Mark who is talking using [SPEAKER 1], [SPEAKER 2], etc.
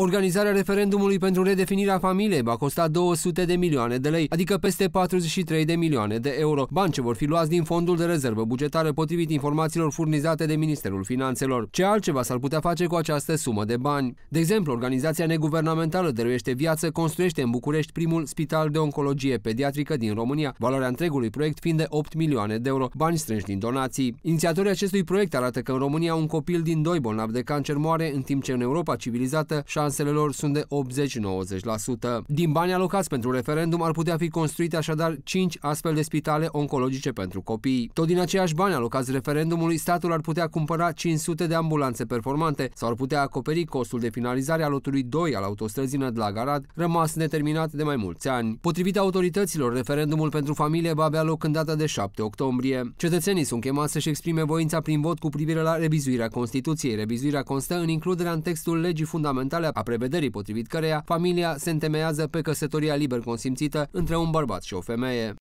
[SPEAKER 1] Organizarea referendumului pentru redefinirea familiei va costa 200 de milioane de lei, adică peste 43 de milioane de euro, bani ce vor fi luați din fondul de rezervă bugetară potrivit informațiilor furnizate de Ministerul Finanțelor. Ce altceva s-ar putea face cu această sumă de bani? De exemplu, organizația neguvernamentală Dăruiește Viață construiește în București primul spital de oncologie pediatrică din România, valoarea întregului proiect fiind de 8 milioane de euro, bani strânși din donații. Inițiatorii acestui proiect arată că în România un copil din doi bolnavi de cancer moare, în timp ce în Europa civilizată și șansele lor sunt de 80-90%. Din banii alocați pentru referendum ar putea fi construite așadar 5 astfel de spitale oncologice pentru copii. Tot din aceiași bani alocați referendumului, statul ar putea cumpăra 500 de ambulanțe performante sau ar putea acoperi costul de finalizare a lotului 2 al autostrăzii la garad rămas neterminat de mai mulți ani. Potrivit autorităților, referendumul pentru familie va avea loc în data de 7 octombrie. Cetățenii sunt chemați să-și exprime voința prin vot cu privire la revizuirea Constituției. Revizuirea constă în includerea în textul legii fundamentale a prevederii potrivit căreia familia se întemeiază pe căsătoria liber consimțită între un bărbat și o femeie.